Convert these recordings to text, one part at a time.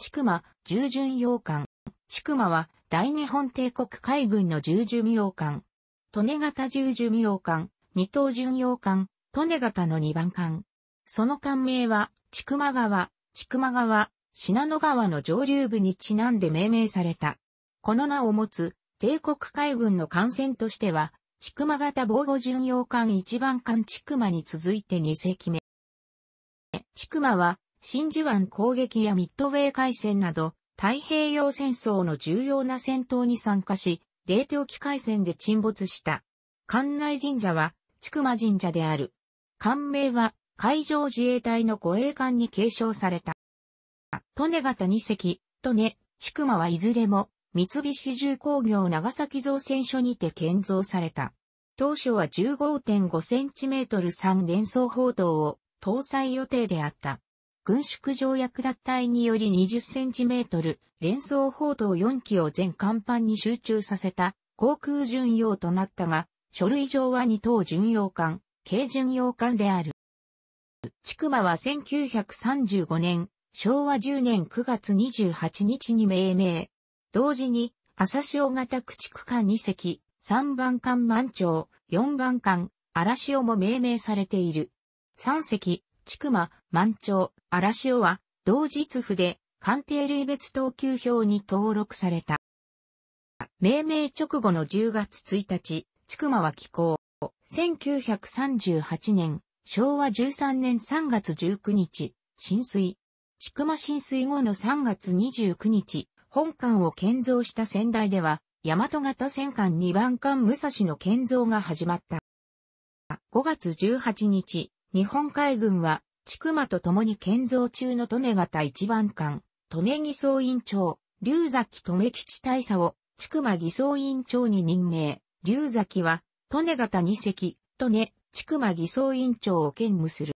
ちくま、従順洋館。ちくまは、大日本帝国海軍の従順洋館。利根型従順洋館、二等巡洋艦、利根型の二番艦。その艦名は、千曲川、千曲川、信濃川の上流部にちなんで命名された。この名を持つ、帝国海軍の艦船としては、千曲型防護巡洋艦一番艦千曲に続いて二隻目。千曲は、真珠湾攻撃やミッドウェー海戦など、太平洋戦争の重要な戦闘に参加し、冷凍機海戦で沈没した。関内神社は、筑馬神社である。官名は、海上自衛隊の護衛艦に継承された。利根型二隻、利根、筑馬はいずれも、三菱重工業長崎造船所にて建造された。当初は1 5 5トル3連装砲塔を搭載予定であった。軍縮条約脱退により20センチメートル、連装砲塔4機を全甲板に集中させた航空巡洋となったが、書類上は2等巡洋艦、軽巡洋艦である。ちくまは1935年、昭和10年9月28日に命名。同時に、朝潮型駆逐艦2隻、3番艦満潮、4番艦、荒潮も命名されている。3隻、ちくま、満潮、荒潮は、同日府で、官邸類別等級表に登録された。命名直後の10月1日、千曲は寄港。1938年、昭和13年3月19日、浸水。千曲浸水後の3月29日、本館を建造した仙台では、大和型戦艦2番艦武蔵の建造が始まった。5月18日、日本海軍はちくまと共に建造中の利根方一番館、利根偽装院長、龍崎留吉大佐を、ちくま偽装院長に任命、龍崎は、利根方二席、利根、ちくま偽装院長を兼務する。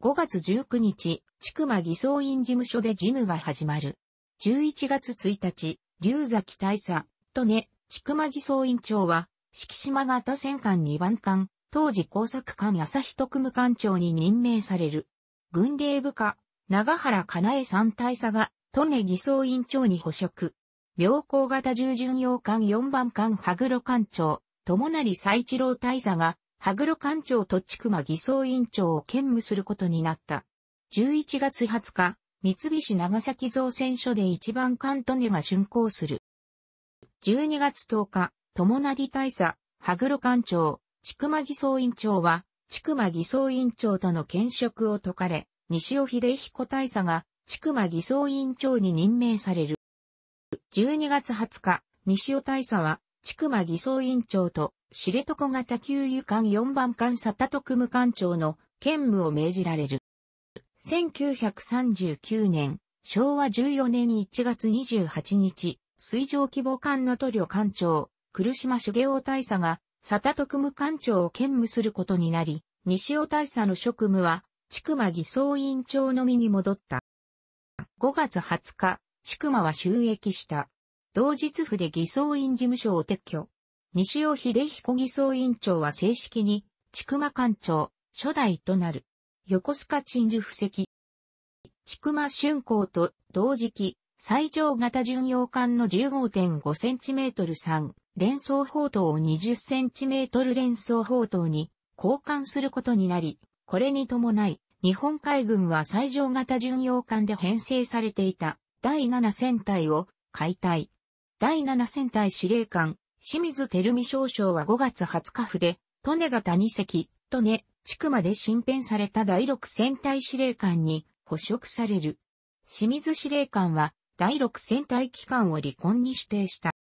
5月19日、ちくま偽装院事務所で事務が始まる。11月1日、龍崎大佐、利根、ちくま偽装院長は、敷島型戦艦二番艦、当時工作官朝日特務官長に任命される。軍令部下、長原かなえ三大佐が、利根偽装委員長に捕職。妙高型従巡洋艦四番艦羽黒艦長、友成佐一郎大佐が、羽黒艦長と千曲偽装委員長を兼務することになった。11月20日、三菱長崎造船所で一番艦利根が竣工する。12月10日、友成大佐、羽黒艦長、筑間偽装院長は、筑間偽装院長との兼職を解かれ、西尾秀彦大佐が、筑間偽装院長に任命される。12月20日、西尾大佐は、筑間偽装院長と、知床型給油艦4番艦佐田特務艦長の兼務を命じられる。1939年、昭和14年1月28日、水上規模艦の塗料艦長、来島茂雄大佐が、佐田特務官庁を兼務することになり、西尾大佐の職務は、筑馬偽装委員長のみに戻った。5月20日、筑馬は収益した。同日府で偽装委員事務所を撤去。西尾秀彦偽装委員長は正式に、筑馬官庁、初代となる。横須賀鎮守布石。筑馬春光と同時期、最上型巡洋艦の15.5センチメートル3。連想砲塔を2 0トル連想砲塔に交換することになり、これに伴い、日本海軍は最上型巡洋艦で編成されていた第7戦隊を解体。第7戦隊司令官、清水照美少将は5月20日府で、利根型2隻、利根、地区まで新編された第6戦隊司令官に捕食される。清水司令官は第6戦隊機関を離婚に指定した。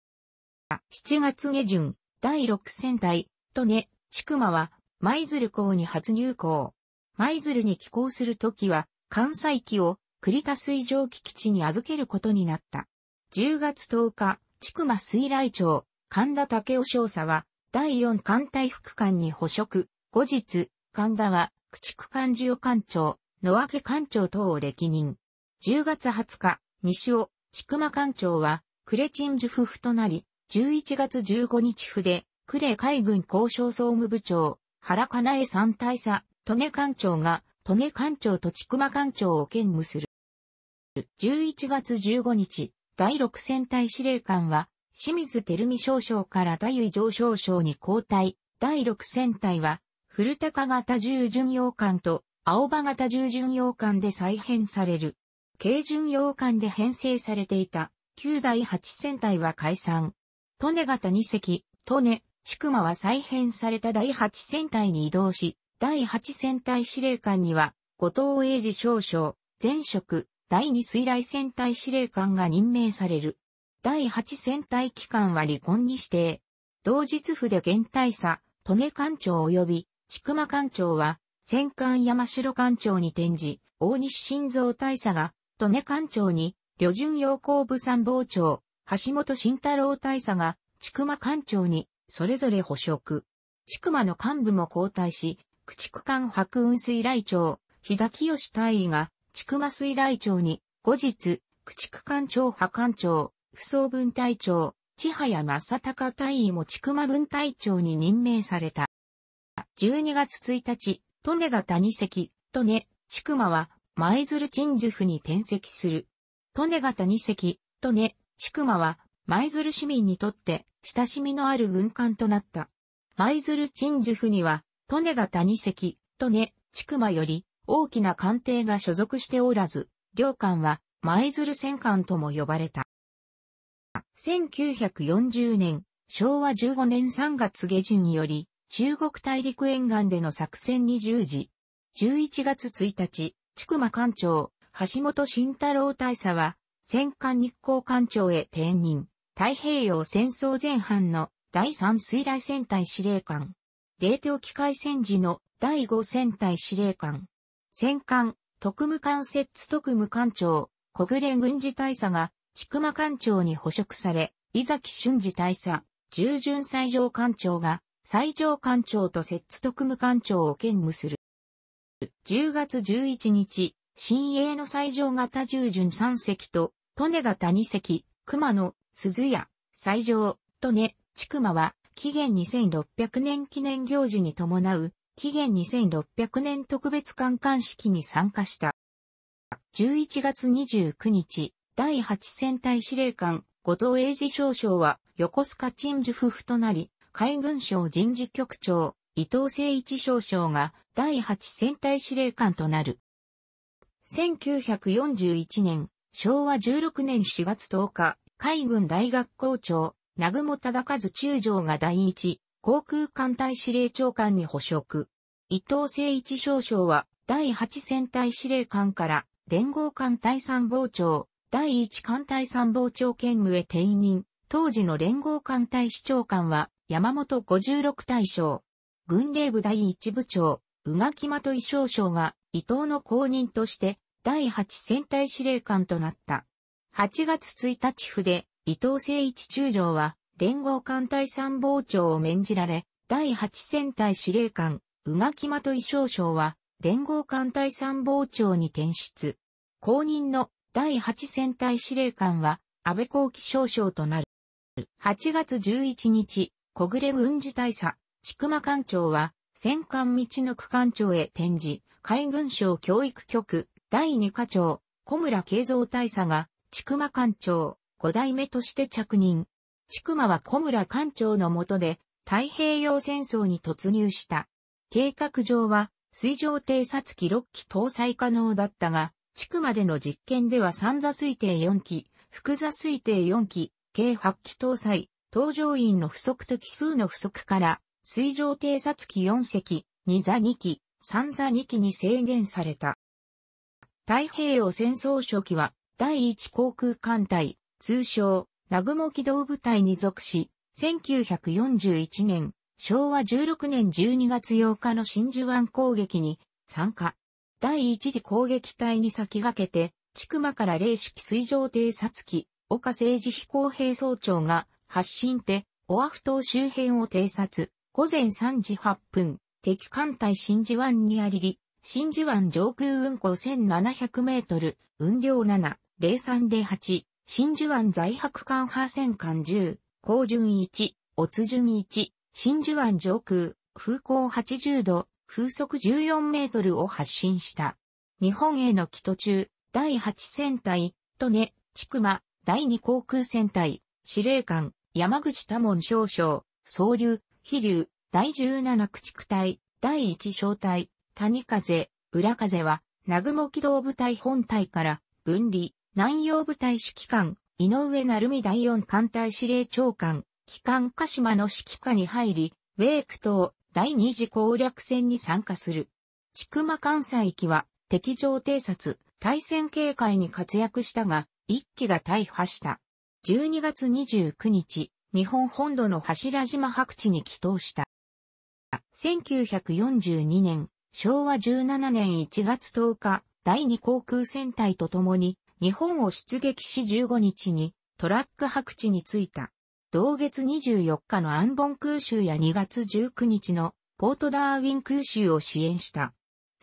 7月下旬、第6戦隊、とね、ちくまは、舞鶴港に初入港。舞鶴に寄港するときは、関西機を栗田水上機基地に預けることになった。10月10日、ちくま水来町、神田武雄少佐は、第4艦隊副艦に捕食。後日、神田は、駆逐艦事を艦長、野分艦長等を歴任。10月20日、西尾、ちくま艦長は、クレチンジュフフとなり、11月15日府で、呉海軍交渉総務部長、原かなえ三大佐、利根艦長が、利根艦長と千熊艦長を兼務する。11月15日、第6戦隊司令官は、清水照美少将から大尉上少将に交代。第6戦隊は、古高型従巡洋艦と青葉型従巡洋艦で再編される。軽巡洋艦で編成されていた、旧第8戦隊は解散。利根型2隻、利根、千曲は再編された第8戦隊に移動し、第8戦隊司令官には、後藤英二少将、前職、第2水雷戦隊司令官が任命される。第8戦隊機関は離婚に指定。同日府で現大佐、利根艦長及び、千曲艦長は、戦艦山城艦長に転じ、大西晋三大佐が、利根艦長に、旅順要項部参謀長、橋本慎太郎大佐が、千曲官庁に、それぞれ捕職。千曲の幹部も交代し、駆逐艦白雲水雷長、日田清大尉が、千曲水雷長に、後日、駆逐艦長派艦長、不装分隊長、千早正隆隊員も千曲分隊長に任命された。12月1日、利根が谷席、利根、千曲は、舞鶴鎮守府に転籍する。利根が谷席、利根、千曲は舞鶴市民にとって親しみのある軍艦となった。舞鶴鎮守府には、利根が谷関、利根、千曲より大きな艦艇が所属しておらず、両艦は舞鶴戦艦とも呼ばれた。1940年、昭和15年3月下旬により、中国大陸沿岸での作戦に従事。11月1日、千曲艦長、橋本慎太郎大佐は、戦艦日光艦長へ転任。太平洋戦争前半の第3水雷戦隊司令官。冷凍機械戦時の第5戦隊司令官。戦艦、特務艦設置特務艦長、小暮軍事大佐が、千曲艦長に捕食され、伊崎俊二大佐、従順最上艦長が、最上艦長と設置特務艦長を兼務する。10月11日、新鋭の最上型従順三隻と、利根型二隻、熊野、鈴屋、最上、利根、千熊は、紀元2600年記念行事に伴う、紀元2600年特別観艦式に参加した。11月29日、第8戦隊司令官、後藤英二少将は、横須賀陳守夫婦となり、海軍省人事局長、伊藤誠一少将が、第8戦隊司令官となる。1941年、昭和16年4月10日、海軍大学校長、南雲忠和中将が第一、航空艦隊司令長官に捕職。伊藤誠一少将は、第8戦隊司令官から、連合艦隊参謀長、第1艦隊参謀長兼務へ転任。当時の連合艦隊司長官は、山本56大将。軍令部第1部長、宇垣的衣少将が、伊藤の後任として第8戦隊司令官となった。8月1日で、伊藤誠一中将は連合艦隊参謀長を免じられ、第8戦隊司令官、宇垣的衣少将は連合艦隊参謀長に転出。後任の第8戦隊司令官は安倍幸喜少将となる。8月11日、小暮軍事大佐、千曲艦長は戦艦道の区間長へ転じ、海軍省教育局、第2課長、小村慶三大佐が、千曲艦長、五代目として着任。千曲は小村艦長の下で、太平洋戦争に突入した。計画上は、水上偵察機6機搭載可能だったが、地区までの実験では三座推定4機、複座推定4機、計8機搭載、搭乗員の不足と奇数の不足から、水上偵察機4隻、2座2機、3座2機に制限された。太平洋戦争初期は、第1航空艦隊、通称、南雲機動部隊に属し、1941年、昭和16年12月8日の真珠湾攻撃に参加。第一次攻撃隊に先駆けて、千曲から霊式水上偵察機、岡政治飛行兵総長が発進て、オアフ島周辺を偵察、午前3時8分、敵艦隊真珠湾にありり、真珠湾上空運航1700メートル、運量7、0308、真珠湾在白艦破戦艦10、高順1、おつ順1、真珠湾上空、風向80度、風速14メートルを発進した。日本への帰途中、第8戦隊、ネ、チ千曲、第2航空戦隊、司令官、山口多門少将、総流、飛竜、第17駆逐隊、第1小隊、谷風、浦風は、南雲機動部隊本隊から、分離、南洋部隊指揮官、井上成美第4艦隊司令長官、機関鹿島の指揮下に入り、ウェーク島、第二次攻略戦に参加する。千曲艦載機は、敵情偵察、対戦警戒に活躍したが、一機が大破した。12月29日、日本本土の柱島白地に帰投した。1942年、昭和17年1月10日、第2航空戦隊と共に、日本を出撃し15日に、トラック白地に着いた。同月24日のアンボン空襲や2月19日のポートダーウィン空襲を支援した。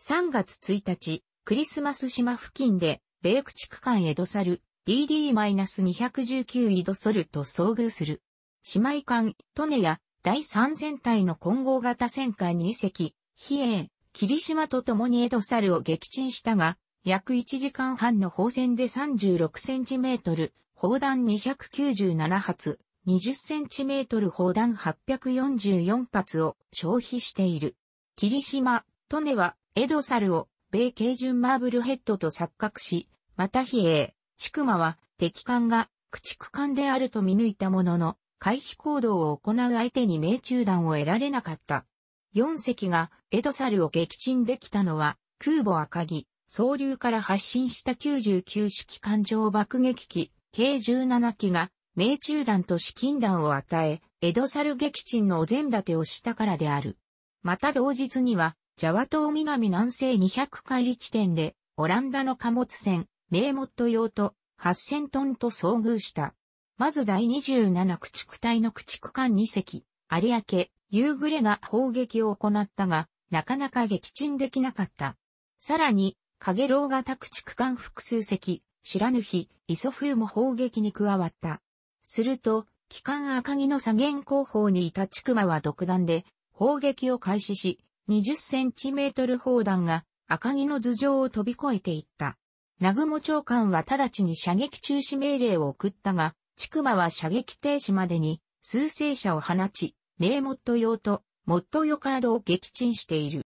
3月1日、クリスマス島付近で、米区地区間エドサル、DD-219 イドソルと遭遇する。姉妹艦、トネや第三戦隊の混合型戦艦2隻、比叡、霧島と共に江戸猿を撃沈したが、約1時間半の砲戦で36センチメートル、砲弾297発、20センチメートル砲弾844発を消費している。霧島、トネは、エドサルを、米軽準マーブルヘッドと錯覚し、また比叡、チクマは、敵艦が、駆逐艦であると見抜いたものの、回避行動を行う相手に命中弾を得られなかった。4隻がエドサルを撃沈できたのは、空母赤城、総流から発進した99式艦上爆撃機、計17機が、命中弾と資金弾を与え、エドサル撃沈のお膳立てをしたからである。また同日には、ジャワ島南南西200海里地点で、オランダの貨物船、メモット用と8000トンと遭遇した。まず第27駆逐隊の駆逐艦2隻、有明、夕暮れが砲撃を行ったが、なかなか撃沈できなかった。さらに、影楼型駆逐艦複数隻、知らぬ日、磯風も砲撃に加わった。すると、機関赤城の左舷後方にいた千曲は独断で、砲撃を開始し、20センチメートル砲弾が赤城の頭上を飛び越えていった。南雲長官は直ちに射撃中止命令を送ったが、千曲は射撃停止までに、数勢車を放ち、名モット用と、モットヨカードを撃沈している。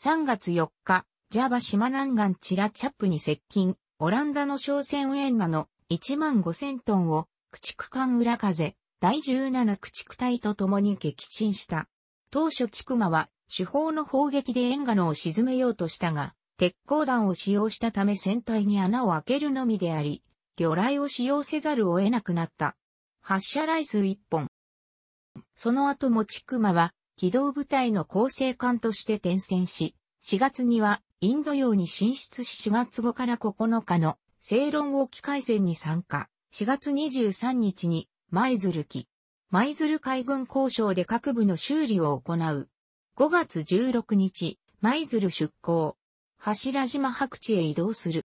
3月4日、ジャバ島南岸チラチャップに接近、オランダの商船ウェンガの1万5000トンを、駆逐艦裏風、第17駆逐隊と共に撃沈した。当初チクは、手法の砲撃でエンガノを沈めようとしたが、鉄鋼弾を使用したため船体に穴を開けるのみであり、魚雷を使用せざるを得なくなった。発射雷数1本。その後もちくまは、機動部隊の構成艦として転戦し、4月にはインド洋に進出し4月後から9日の正論を機海戦に参加。4月23日に舞鶴機、舞鶴海軍交渉で各部の修理を行う。5月16日、舞鶴出港。柱島白地へ移動する。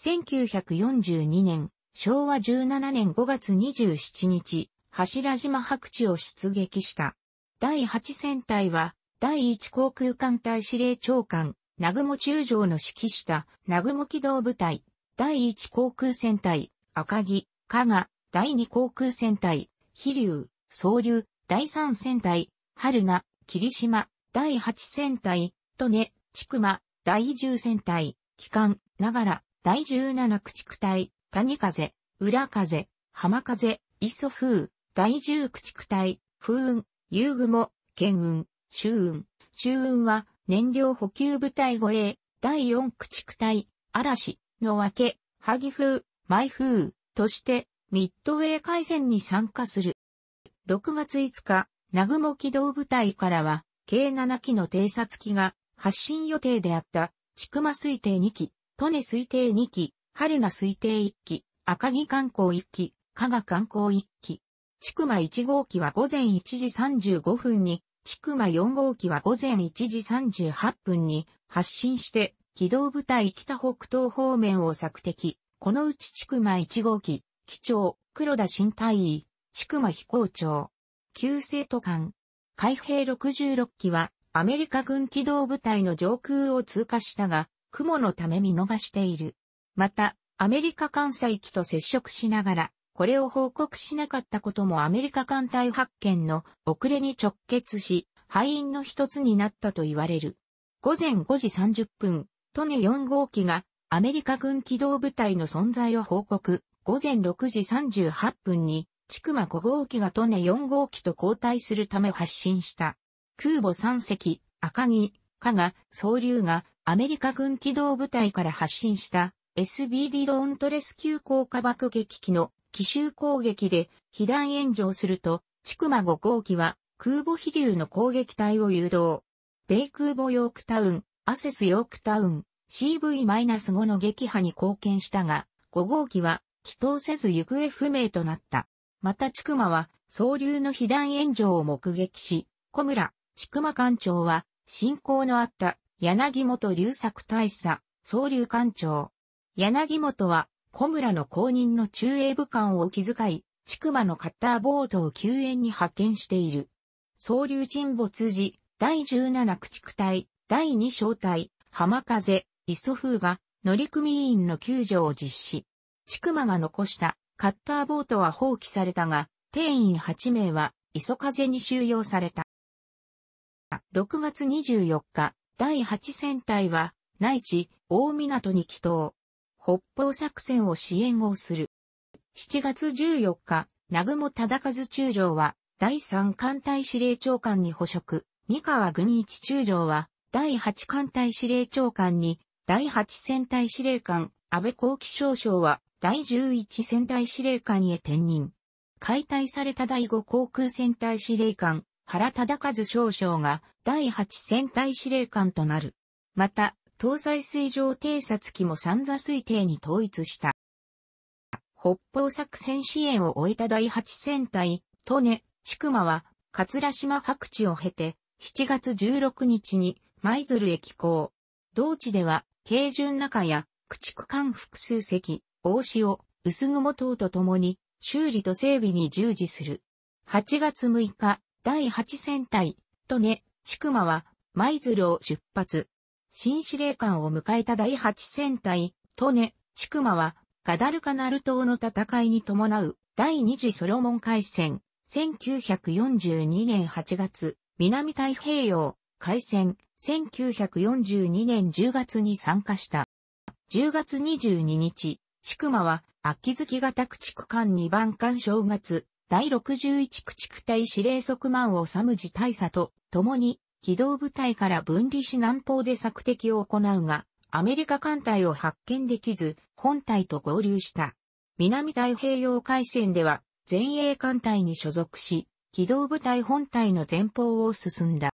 1942年、昭和17年5月27日、柱島白地を出撃した。第8戦隊は、第1航空艦隊司令長官、南雲中将の指揮した、南雲機動部隊、第1航空戦隊、赤城、加賀、第2航空戦隊、飛竜、総流、第3戦隊、春名、霧島、第8戦隊、利根、千曲、第10戦隊、機関、ながら、第17駆逐隊、谷風、裏風、浜風、磯風、第10駆逐隊、風雲、遊具も、剣雲、周雲、周雲は、燃料補給部隊護衛、第4駆逐隊、嵐、の分け、萩風、舞風、として、ミッドウェー海戦に参加する。6月5日、南雲機動部隊からは、計7機の偵察機が、発進予定であった、千曲推定2機、利根推定2機、春名推定1機、赤城観光1機、加賀観光1機。千馬1号機は午前1時35分に、千馬4号機は午前1時38分に発進して、機動部隊北北東方面を策敵。このうち千馬1号機、機長、黒田新隊員、千馬飛行長、旧生徒艦。海兵66機はアメリカ軍機動部隊の上空を通過したが、雲のため見逃している。また、アメリカ艦載機と接触しながら、これを報告しなかったこともアメリカ艦隊発見の遅れに直結し、敗因の一つになったと言われる。午前5時30分、トネ4号機がアメリカ軍機動部隊の存在を報告。午前6時38分に、チクマ5号機がトネ4号機と交代するため発進した。空母3隻、赤木、加賀、総流がアメリカ軍機動部隊から発進した SBD ドーントレス級降下爆撃機の奇襲攻撃で被弾炎上すると、チクマ5号機は空母飛竜の攻撃隊を誘導。米空母ヨークタウン、アセスヨークタウン、CV-5 の撃破に貢献したが、5号機は起動せず行方不明となった。またチクマは、総流の被弾炎上を目撃し、小村、チクマ艦長は、進行のあった柳本隆作大佐、総流官長。柳本は、小村の公認の中英武官を気遣い、千曲のカッターボートを救援に派遣している。総流沈没時、第17駆逐隊、第2小隊、浜風、磯風が、乗組員の救助を実施。千曲が残したカッターボートは放棄されたが、定員8名は磯風に収容された。6月24日、第8戦隊は、内地、大港に帰島。北方作戦を支援をする。7月14日、南雲忠和中将は、第3艦隊司令長官に捕食。三河軍一中将は、第8艦隊司令長官に、第8戦隊司令官、安倍幸喜少将は、第11戦隊司令官へ転任。解体された第5航空戦隊司令官、原忠和少将が第8戦隊司令官となる。また、東西水上偵察機も三座推定に統一した。北方作戦支援を終えた第8戦隊、トネ、チクマは、桂島白地を経て、7月16日に舞鶴へ寄港。同地では、軽巡中や、駆逐艦複数隻、大潮、薄雲等と共に、修理と整備に従事する。8月6日、第8戦隊、とね、ちくまは、舞鶴を出発。新司令官を迎えた第8戦隊、とね、ちくまは、ガダルカナル島の戦いに伴う、第二次ソロモン海戦、1942年8月、南太平洋、海戦、1942年10月に参加した。10月22日、ちくまは、秋月型駆逐艦2番艦正月、第61駆逐隊司令側満をサムジ大佐と共に機動部隊から分離し南方で策敵を行うが、アメリカ艦隊を発見できず、本隊と合流した。南太平洋海戦では、前衛艦隊に所属し、機動部隊本隊の前方を進んだ。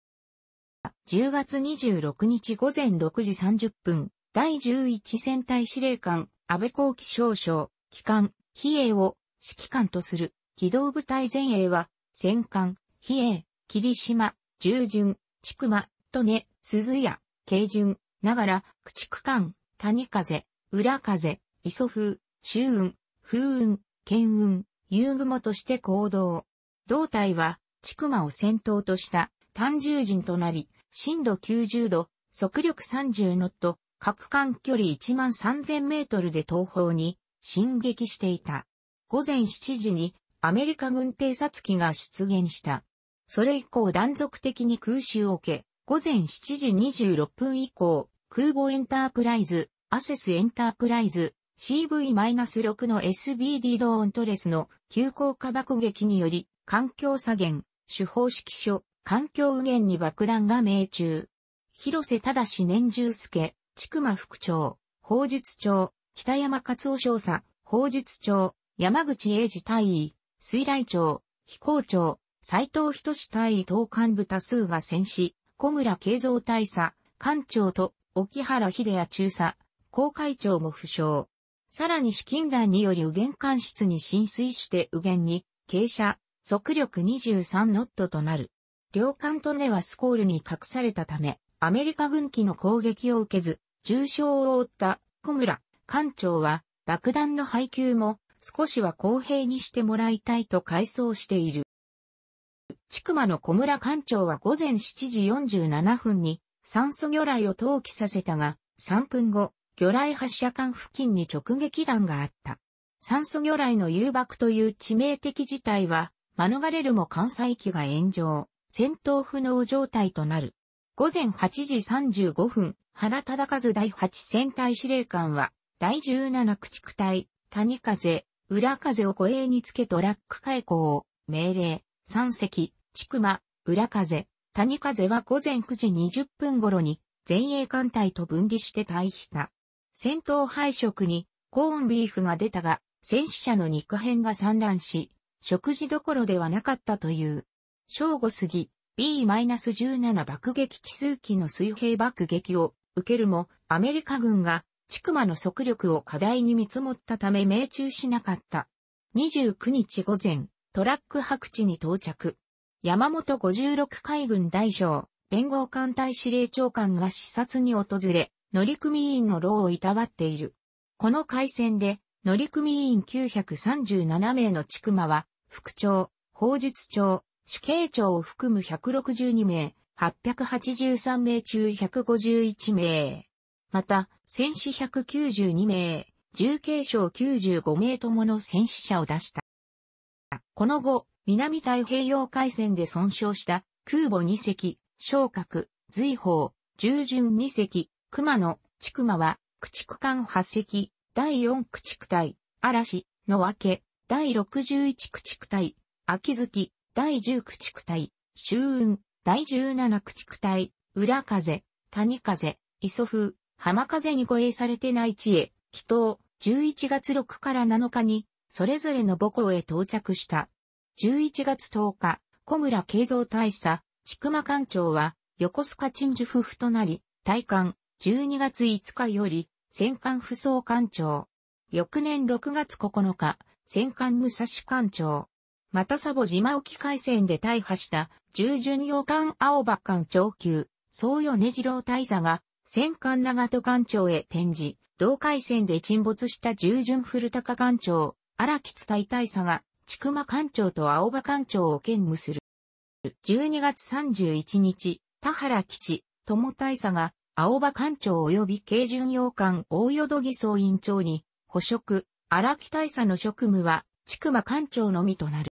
10月26日午前6時30分、第11戦隊司令官、安倍光輝少将、機関、比叡を指揮官とする機動部隊前衛は、戦艦、比叡、霧島、従順、千曲、利根、鈴屋、慶順、ながら、駆逐艦、谷風、裏風、磯風、周雲、風雲、剣雲、遊雲として行動。胴体は、千曲を先頭とした単重人となり、深度90度、速力30ノット、各艦距離1万3000メートルで東方に進撃していた。午前7時にアメリカ軍偵察機が出現した。それ以降断続的に空襲を受け、午前7時26分以降、空母エンタープライズ、アセスエンタープライズ、CV-6 の SBD ドーントレスの急降下爆撃により、環境左舷、手法指揮所、環境右舷に爆弾が命中。広瀬正年中助、千熊副長、法術長、北山勝夫少佐、法術長、山口英二大尉、水来町、飛行町、斎藤仁志隊位等幹部多数が戦死、小村慶三大佐、艦長と、沖原秀也中佐、公会長も負傷。さらに資金団により右舷管室に浸水して右舷に、傾斜、速力23ノットとなる。両艦とネはスコールに隠されたため、アメリカ軍機の攻撃を受けず、重傷を負った小村、艦長は、爆弾の配給も、少しは公平にしてもらいたいと回想している。ちくまの小村艦長は午前7時47分に酸素魚雷を投棄させたが、3分後、魚雷発射艦付近に直撃弾があった。酸素魚雷の誘爆という致命的事態は、免れるも艦載機が炎上、戦闘不能状態となる。午前8時35分、原忠和第8戦隊司令官は、第17駆逐隊、谷風、裏風を護衛につけトラック開口を、命令、三隻、千く裏風、谷風は午前9時20分頃に、前衛艦隊と分離して退避した。戦闘配食に、コーンビーフが出たが、戦死者の肉片が散乱し、食事どころではなかったという。正午過ぎ、B-17 爆撃機数機の水平爆撃を受けるも、アメリカ軍がチクマの速力を課題に見積もったため命中しなかった。29日午前、トラック白地に到着。山本56海軍大将、連合艦隊司令長官が視察に訪れ、乗組員の労をいたわっている。この海戦で、乗組員937名のちくまは、副長、法術長、主計長を含む162名、883名中151名。また、戦死192名、重軽傷95名ともの戦死者を出した。この後、南太平洋海戦で損傷した空母2隻、昇格、随宝、従順2隻、熊野、千熊は、駆逐艦8隻、第4駆逐隊、嵐、の分け、第61駆逐隊、秋月、第10駆逐隊、周雲、第17駆逐隊、裏風、谷風、磯風、浜風に護衛されて内地へ、祈祷、11月6から7日に、それぞれの母校へ到着した。11月10日、小村慶三大佐、千熊艦長は、横須賀鎮守夫婦となり、退官、12月5日より、戦艦不総艦長。翌年6月9日、戦艦武蔵艦長。またサボ島沖海戦で大破した、従順洋艦青葉艦長級、総与根次郎大佐が、戦艦長戸艦長へ転じ、同海戦で沈没した従順古高艦長、荒木津大大佐が、千熊艦長と青葉艦長を兼務する。12月31日、田原基地、友大佐が、青葉艦長及び軽巡洋艦大淀木総員長に、捕職、荒木大佐の職務は、千熊艦長のみとなる。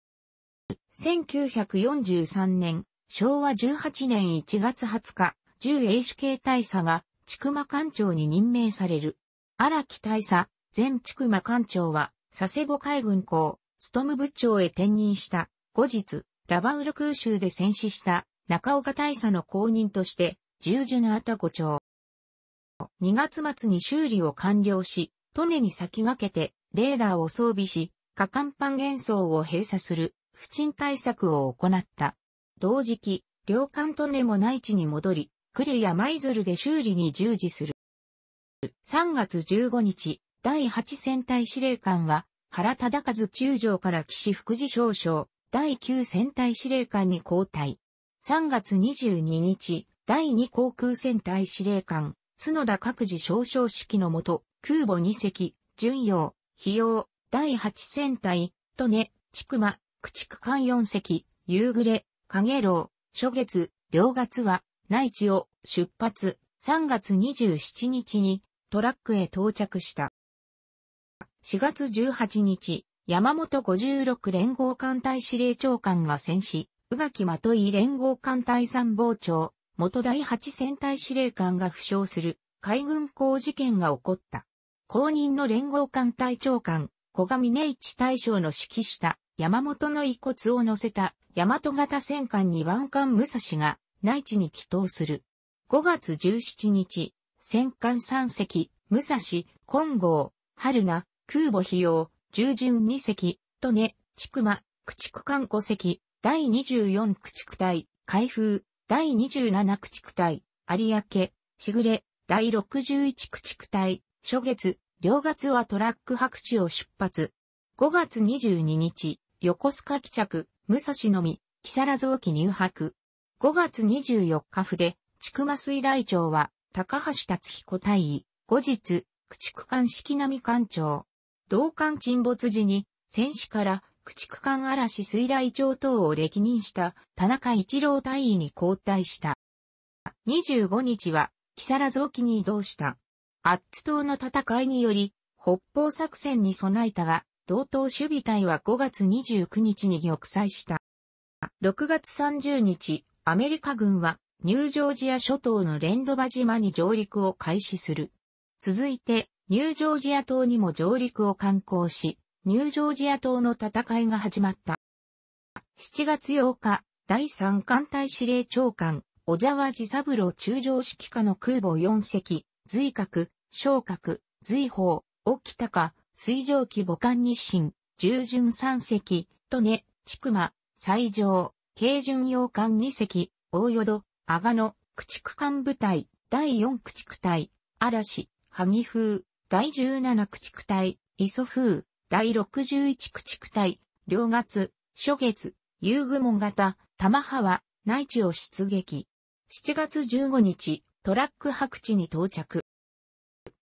1943年、昭和18年1月20日、従英主系大佐が、千曲艦長に任命される。荒木大佐、前千曲艦長は、佐世保海軍校、務部長へ転任した。後日、ラバウル空襲で戦死した中岡大佐の後任として、従順のあた五長。2月末に修理を完了し、トネに先駆けて、レーダーを装備し、火艦板幻想を閉鎖する、不沈対策を行った。同時期、両艦トネも内地に戻り、呉や舞鶴で修理に従事する。3月15日、第8戦隊司令官は、原忠和中将から岸福次少将、第9戦隊司令官に交代。3月22日、第2航空戦隊司令官、角田各自少将指揮のもと、空母2隻、巡洋、費用、第8戦隊、利根、千曲、駆逐艦4隻、夕暮れ、影楼、初月、両月は、内地を出発、3月27日にトラックへ到着した。4月18日、山本56連合艦隊司令長官が戦死、宇垣とい連合艦隊参謀長、元第8戦隊司令官が負傷する海軍工事件が起こった。公認の連合艦隊長官、小上根一大将の指揮した山本の遺骨を乗せた大和型戦艦2番艦武蔵が内地に帰投する。5月17日、戦艦3隻、武蔵、金剛、春名、空母費用、従順2隻、利根、千曲、駆逐艦五隻、第24駆逐隊、開封、第27駆逐隊、有明、しぐれ、第61駆逐隊、初月、両月はトラック白地を出発。5月22日、横須賀帰着、武蔵のみ、木更津沖入泊。5月24日筆、千曲水来町は、高橋達彦大尉、後日、駆逐艦式並艦長。同艦沈没時に、戦死から駆逐艦嵐水雷町等を歴任した田中一郎大尉に交代した。25日は、木更津沖に移動した。アッツ島の戦いにより、北方作戦に備えたが、同等守備隊は5月29日に玉砕した。6月30日、アメリカ軍はニュージョージア諸島のレンドバ島に上陸を開始する。続いて、ニュージョージア島にも上陸を観光し、ニュージョージア島の戦いが始まった。7月8日、第3艦隊司令長官、小沢治三郎中将指揮下の空母4隻、随閣、昇格、随砲、沖高、水蒸気母艦日清、従順3隻、利根、千曲、西条、軽巡洋艦2隻、大淀、阿賀野、駆逐艦部隊、第4駆逐隊、嵐、萩風、第17駆逐隊、磯風、第61駆逐隊、両月、初月、遊具門型、玉葉、内地を出撃。7月15日、トラック白地に到着。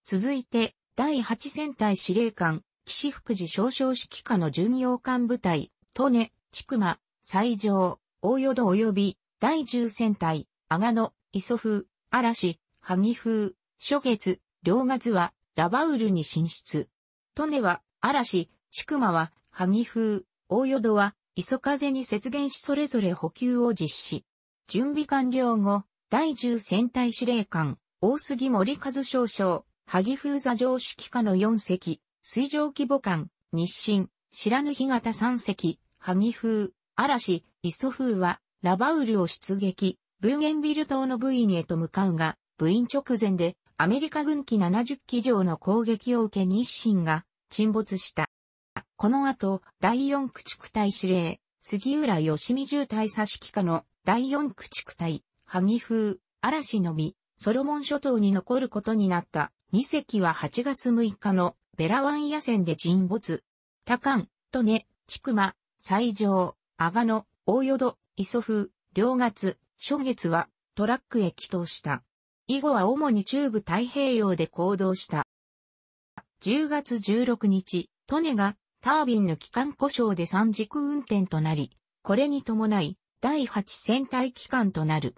続いて、第8戦隊司令官、岸福寺少将指揮下の巡洋艦部隊、利根、千曲、最上、大淀及び、第十戦隊、阿賀野、磯風、嵐、萩風、初月、両月は、ラバウルに進出。利根は、嵐、千曲は、萩風、大淀は、磯風に雪原しそれぞれ補給を実施。準備完了後、第十戦隊司令官、大杉森和少将、萩風座上指揮下の四隻、水上規模艦、日清、白ぬ干潟三隻、萩風、嵐、イソフーは、ラバウルを出撃、ブーゲンビル島の部員へと向かうが、部員直前で、アメリカ軍機70機上の攻撃を受け日清が沈没した。この後、第四駆逐隊司令、杉浦義美重隊差し下の第四駆逐隊、萩風、嵐のみ、ソロモン諸島に残ることになった2隻は8月6日のベラワン野戦で沈没。多間、利根、千曲、西条、阿賀野、大淀、磯風、両月、初月はトラックへ帰投した。以後は主に中部太平洋で行動した。10月16日、トネがタービンの機関故障で三軸運転となり、これに伴い第8戦隊機関となる。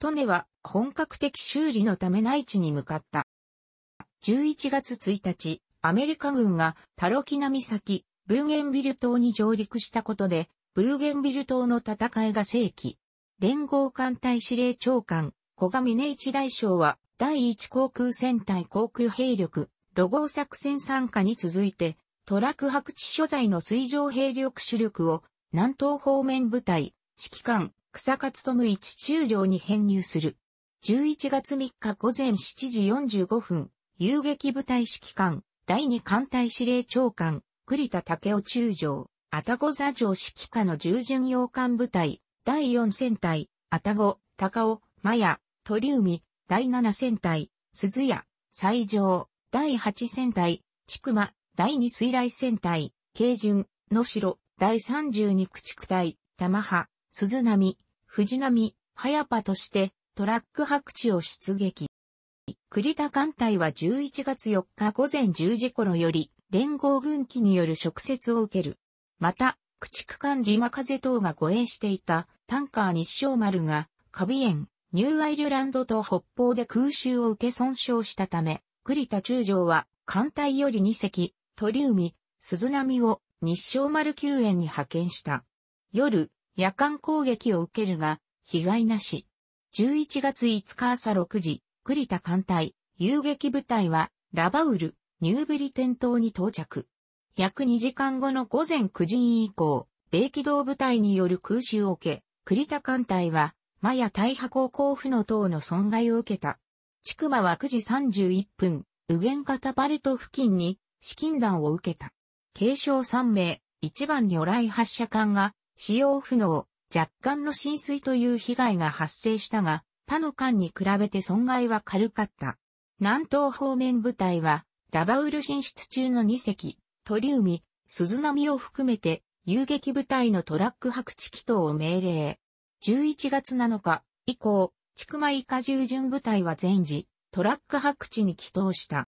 トネは本格的修理のため内地に向かった。11月1日、アメリカ軍がタロキナ岬、ブーゲンビル島に上陸したことで、ブーゲンビル島の戦いが正規。連合艦隊司令長官、小賀峰一大将は、第一航空戦隊航空兵力、ロゴ作戦参加に続いて、トラク白地所在の水上兵力主力を、南東方面部隊、指揮官、草勝富一中将に編入する。11月3日午前7時45分、遊撃部隊指揮官、第2艦隊司令長官、栗田武雄中将。アタゴ座城指揮下の従順洋艦部隊、第4戦隊、アタゴ、高尾、マヤ、鳥海、第7戦隊、鈴屋、西条、第8戦隊、千く第2水雷戦隊、慶順、野城、第32駆逐隊、玉葉、鈴波、藤波、早場として、トラック白地を出撃。栗田艦隊は11月4日午前10時頃より、連合軍機による直接を受ける。また、駆逐艦島風等が護衛していたタンカー日照丸が、カビエン、ニューアイルランドと北方で空襲を受け損傷したため、栗田中将は艦隊より2隻、鳥海、鈴波を日照丸救援に派遣した。夜、夜間攻撃を受けるが、被害なし。11月5日朝6時、栗田艦隊、遊撃部隊は、ラバウル、ニューブリ店頭島に到着。約2時間後の午前9時以降、米機動部隊による空襲を受け、栗田艦隊は、マヤ大破高校府の塔の損害を受けた。ちくは9時31分、右舷型パルト付近に、資金弾を受けた。軽傷3名、1番魚雷発射艦が、使用不能、若干の浸水という被害が発生したが、他の艦に比べて損害は軽かった。南東方面部隊は、ラバウル進出中の2隻、鳥海、鈴波を含めて、遊撃部隊のトラック白地祈祷を命令。11月7日以降、千曲以下従順部隊は全時、トラック白地に祈祷した。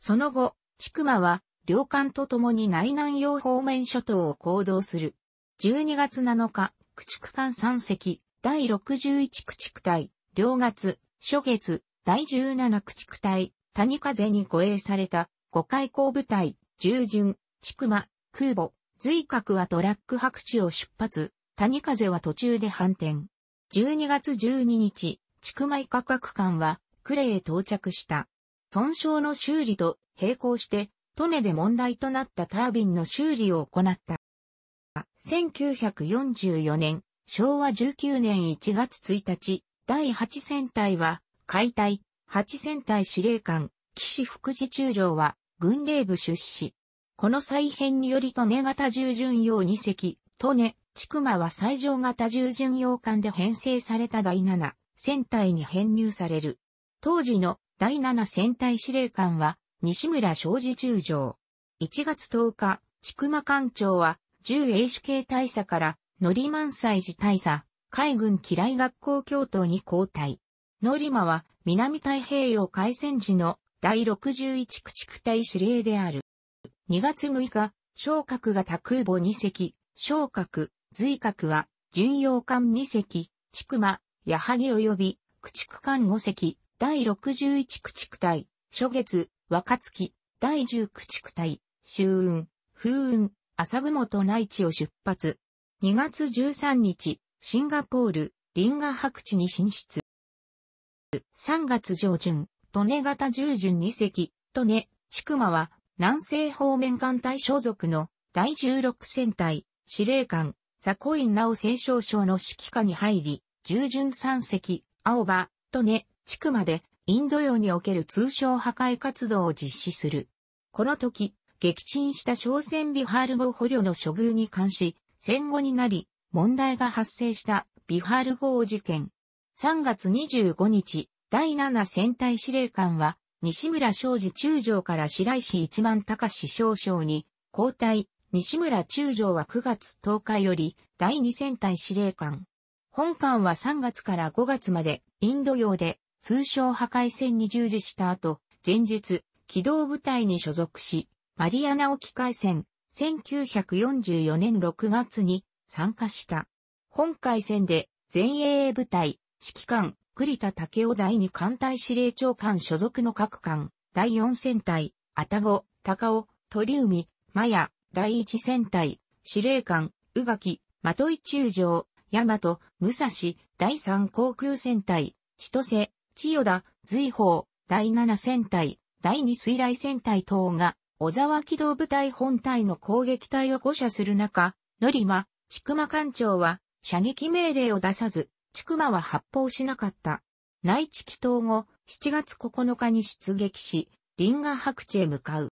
その後、千曲は、両艦と共に内南洋方面諸島を行動する。12月7日、駆逐艦3隻、第61駆逐隊、両月、初月、第17駆逐隊、谷風に護衛された、五海港部隊、従順、ちくま、空母、随格はトラック白地を出発、谷風は途中で反転。12月12日、ちくまい価格間は、クレへ到着した。損傷の修理と並行して、トネで問題となったタービンの修理を行った。1944年、昭和19年1月1日、第8戦隊は、解体、8戦隊司令官、岸副次中将は、軍令部出資。この再編により利根型従順用2隻、利根、千曲は最上型従順用艦で編成された第七戦隊に編入される。当時の第七戦隊司令官は西村昌司中将。1月10日、千曲艦長は重英主系大佐からノリマン祭寺大佐、海軍機雷学校教頭に交代。ノリマは南太平洋海戦時の第61駆逐隊司令である。2月6日、昇格型空母2隻、昇格、随格は、巡洋艦2隻、ちくま、矢作及び、駆逐艦5隻、第61駆逐隊、初月、若月、第10駆逐隊、秋雲、風雲、朝雲と内地を出発。2月13日、シンガポール、リンガ白地に進出。3月上旬、利根型従順二隻、利根、千曲は、南西方面艦隊所属の第十六戦隊、司令官、ザコインナオ戦少将の指揮下に入り、従順三隻、青葉、利根、千曲で、インド洋における通商破壊活動を実施する。この時、撃沈した商船ビハール号捕虜の処遇に関し、戦後になり、問題が発生したビハール号事件。3月25日、第7戦隊司令官は、西村昌司中将から白石一万隆少将に、交代、西村中将は9月10日より、第2戦隊司令官。本官は3月から5月まで、インド洋で、通称破壊戦に従事した後、前日、機動部隊に所属し、マリアナ沖海戦、1944年6月に参加した。本海戦で、前衛部隊、指揮官、栗田武雄第二艦隊司令長官所属の各艦、第四戦隊、愛宕、高尾、鳥海、マヤ、第一戦隊、司令官、宇垣、的井中将、大和、武蔵、第三航空戦隊、千歳、千代田、随宝、第七戦隊、第二水雷戦隊等が、小沢機動部隊本隊の攻撃隊を誤射する中、ノリマ、千曲艦長は、射撃命令を出さず、地まは発砲しなかった。内地祈祷後、7月9日に出撃し、リンガ白地へ向かう。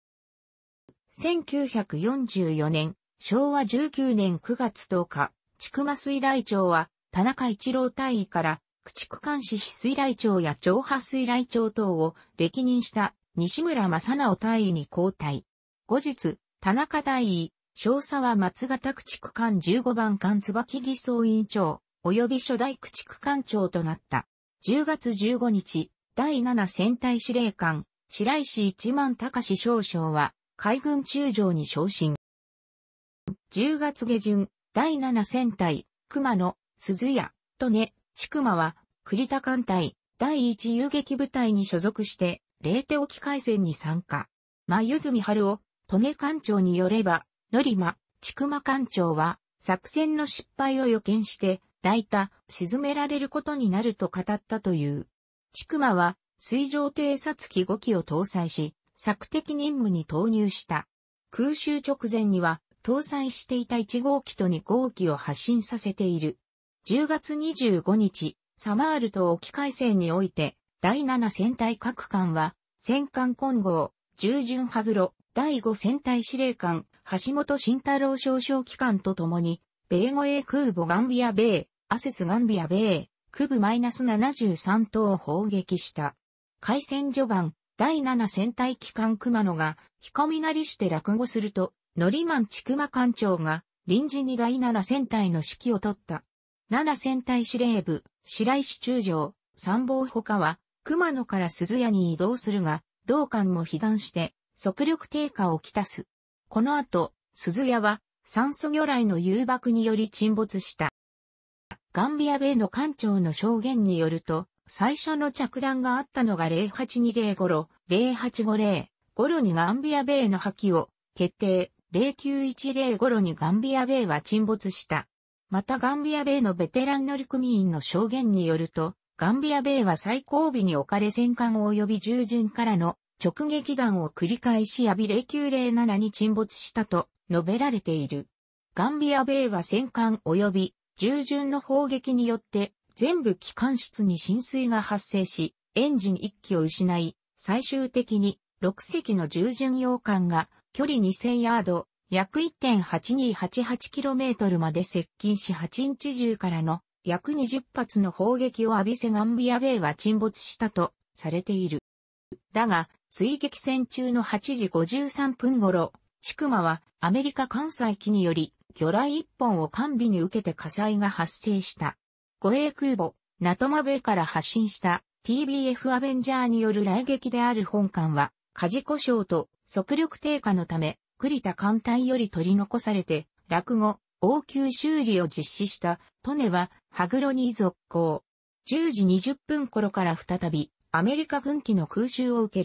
1944年、昭和19年9月10日、くま水雷町は、田中一郎大尉から、駆逐監視非水雷町や長波水雷町等を歴任した西村正直大尉に交代。後日、田中大尉、少佐は松形駆逐艦15番艦椿偽装委員長、及び初代駆逐艦長となった。10月15日、第7戦隊司令官、白石一万隆少将は、海軍中将に昇進。10月下旬、第7戦隊、熊野、鈴屋、利根、千熊は、栗田艦隊、第1遊撃部隊に所属して、霊手沖海戦に参加。眉住春を、利根艦長によれば、ノリマ、くま艦長は、作戦の失敗を予見して、抱いた、沈められることになると語ったという。ちくまは、水上偵察機5機を搭載し、作敵任務に投入した。空襲直前には、搭載していた1号機と2号機を発進させている。10月25日、サマールと沖海戦において、第7戦隊各艦は、戦艦混合、従順羽黒、第5戦隊司令官、橋本慎太郎少将機関と共に、米護衛空母ガンビア米、アセスガンビア米、空ス -73 等を砲撃した。海戦序盤、第7戦隊機関熊野が、こみなりして落語すると、ノリマン千熊艦長が、臨時に第7戦隊の指揮を取った。7戦隊司令部、白石中将、参謀ほかは、熊野から鈴屋に移動するが、同艦も被弾して、速力低下をきたす。この後、鈴屋は、酸素魚雷の誘爆により沈没した。ガンビア米の艦長の証言によると、最初の着弾があったのが0820頃、0850頃にガンビア米の破棄を決定、0910頃にガンビア米は沈没した。またガンビア米のベテラン乗組員の証言によると、ガンビア米は最後尾に置かれ戦艦及び従順からの直撃弾を繰り返し浴び0907に沈没したと述べられている。ガンビア米は戦艦及び従順の砲撃によって全部機関室に浸水が発生し、エンジン1機を失い、最終的に6隻の従順洋艦が距離2000ヤード、約 1.8288km まで接近し8インチ銃からの約20発の砲撃を浴びせガンビア米は沈没したとされている。だが、追撃戦中の8時53分頃、くまはアメリカ関西機により魚雷一本を完備に受けて火災が発生した。護衛空母、ナトマベから発信した TBF アベンジャーによる雷撃である本艦は、火事故障と速力低下のため、栗田艦隊より取り残されて、落語、応急修理を実施したトネは、ハグロに続行。10時20分頃から再び、アメリカ軍機の空襲を受け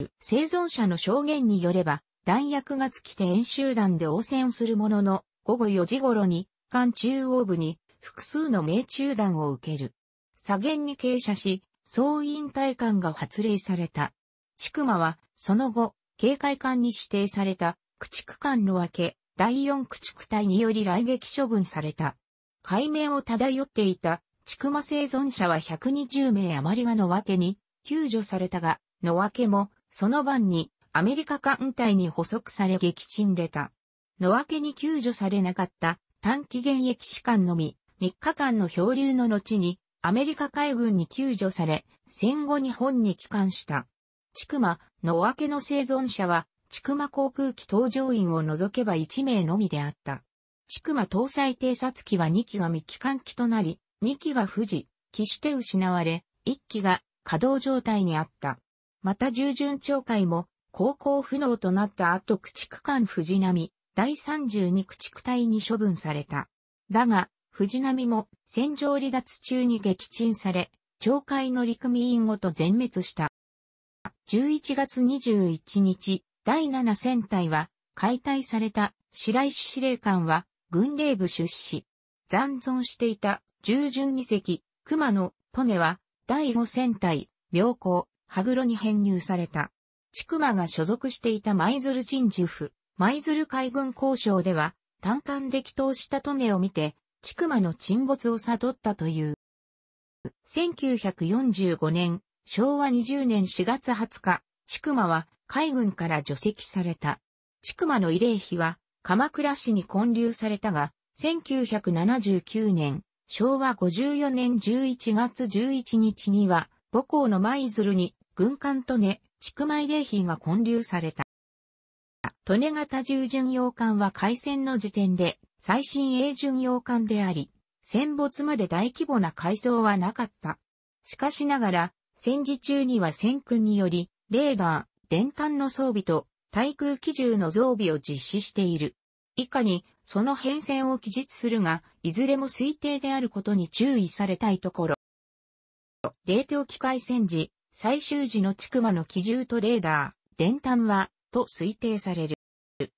る。生存者の証言によれば、弾薬が尽きて演習弾で応戦するものの、午後4時頃に、艦中央部に複数の命中弾を受ける。左舷に傾斜し、総員隊艦が発令された。千曲は、その後、警戒艦に指定された、駆逐艦の分け、第四駆逐隊により来撃処分された。海面を漂っていた、千曲生存者は120名余りがの分けに、救助されたが、の分けも、その晩に、アメリカ艦隊に捕捉され撃沈れた。野分けに救助されなかった短期現役士官のみ、3日間の漂流の後に、アメリカ海軍に救助され、戦後日本に帰還した。ちくま、野分けの生存者は、ちくま航空機搭乗員を除けば1名のみであった。ちくま搭載偵察機は2機が未帰還機となり、2機が富士、機して失われ、1機が稼働状態にあった。また従順鳥海も航行不能となった後駆逐艦藤波、第32駆逐隊に処分された。だが、藤波も戦場離脱中に撃沈され、懲戒の陸民員ごと全滅した。11月21日、第7戦隊は解体された白石司令官は軍令部出資。残存していた従順二隻、熊野、利根は第5戦隊、妙高、羽黒に編入された。千曲が所属していた舞鶴鎮守府、舞鶴海軍交渉では、単艦で祈祷したトネを見て、千曲の沈没を悟ったという。1945年、昭和20年4月20日、千曲は海軍から除籍された。千曲の慰霊碑は鎌倉市に建立されたが、1979年、昭和54年11月11日には、母校の舞鶴に軍艦とね、筑米礼品が建立された。利根型従巡洋艦は海戦の時点で最新鋭巡洋艦であり、戦没まで大規模な改装はなかった。しかしながら、戦時中には戦訓により、レーダー、電艦の装備と対空機銃の増備を実施している。以下に、その変遷を記述するが、いずれも推定であることに注意されたいところ。冷凍機械戦時、最終時の筑馬の機銃とレーダー、電端は、と推定される。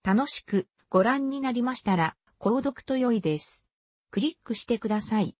楽しくご覧になりましたら、購読と良いです。クリックしてください。